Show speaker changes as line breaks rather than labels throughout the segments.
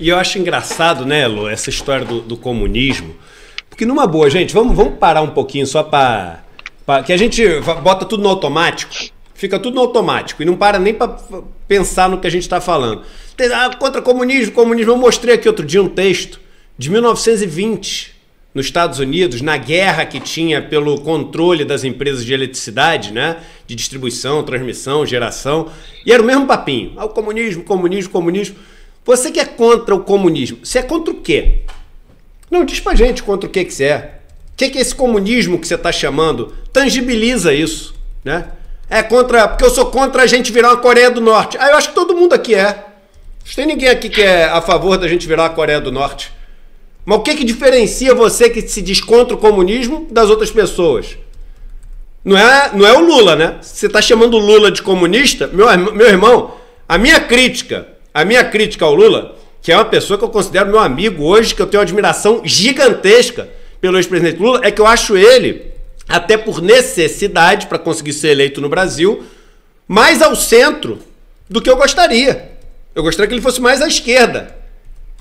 E eu acho engraçado, né, Elo, essa história do, do comunismo. Porque numa boa, gente, vamos, vamos parar um pouquinho só para. Que a gente bota tudo no automático. Fica tudo no automático e não para nem para pensar no que a gente está falando. Ah, contra comunismo, comunismo. Eu mostrei aqui outro dia um texto de 1920, nos Estados Unidos, na guerra que tinha pelo controle das empresas de eletricidade, né? De distribuição, transmissão, geração. E era o mesmo papinho. Ah, o comunismo, comunismo, comunismo. Você que é contra o comunismo, você é contra o quê? Não, diz pra gente contra o que, que você é. O que, que é esse comunismo que você está chamando? Tangibiliza isso, né? É contra. Porque eu sou contra a gente virar uma Coreia do Norte. Ah, eu acho que todo mundo aqui é. Não tem ninguém aqui que é a favor da gente virar a Coreia do Norte. Mas o que, que diferencia você que se diz contra o comunismo das outras pessoas? Não é, não é o Lula, né? Você está chamando o Lula de comunista? Meu, meu irmão, a minha crítica a minha crítica ao Lula, que é uma pessoa que eu considero meu amigo hoje, que eu tenho uma admiração gigantesca pelo ex-presidente Lula, é que eu acho ele, até por necessidade para conseguir ser eleito no Brasil, mais ao centro do que eu gostaria. Eu gostaria que ele fosse mais à esquerda.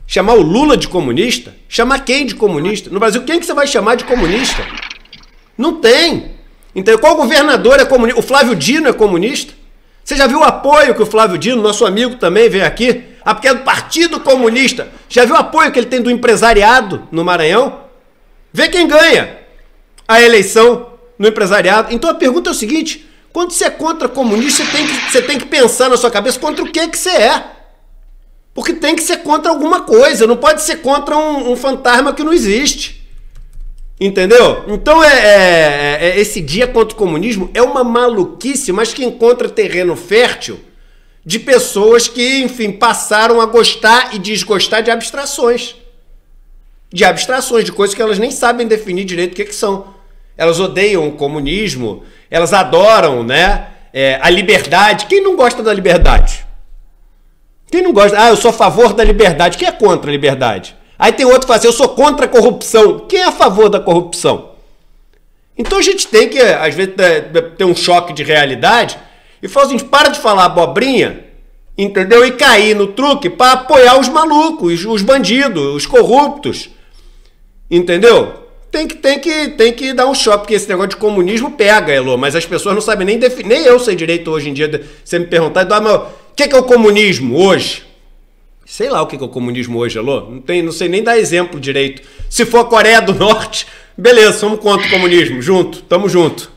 Chamar o Lula de comunista? Chamar quem de comunista? No Brasil, quem que você vai chamar de comunista? Não tem. Então, qual governador é comunista? O Flávio Dino é comunista? Você já viu o apoio que o Flávio Dino, nosso amigo, também veio aqui? Ah, porque é do Partido Comunista. Já viu o apoio que ele tem do empresariado no Maranhão? Vê quem ganha a eleição no empresariado. Então a pergunta é o seguinte: quando você é contra comunista, você tem que, você tem que pensar na sua cabeça contra o que, que você é. Porque tem que ser contra alguma coisa, não pode ser contra um, um fantasma que não existe. Entendeu? Então é, é, é, é, esse dia contra o comunismo é uma maluquice, mas que encontra terreno fértil de pessoas que, enfim, passaram a gostar e desgostar de abstrações. De abstrações, de coisas que elas nem sabem definir direito o que, que são. Elas odeiam o comunismo, elas adoram né, é, a liberdade. Quem não gosta da liberdade? Quem não gosta? Ah, eu sou a favor da liberdade. Quem é contra a liberdade? Aí tem outro que fala assim, eu sou contra a corrupção. Quem é a favor da corrupção? Então a gente tem que, às vezes, né, ter um choque de realidade e falar assim, para de falar abobrinha, entendeu? E cair no truque para apoiar os malucos, os bandidos, os corruptos. Entendeu? Tem que, tem que, tem que dar um choque, porque esse negócio de comunismo pega, Elô, mas as pessoas não sabem nem definir. Nem eu sei direito hoje em dia. Você me perguntar, ah, mas o que é o comunismo hoje? Sei lá o que é o comunismo hoje, alô? Não, tem, não sei nem dar exemplo direito. Se for a Coreia do Norte, beleza, somos contra o comunismo, junto, tamo junto.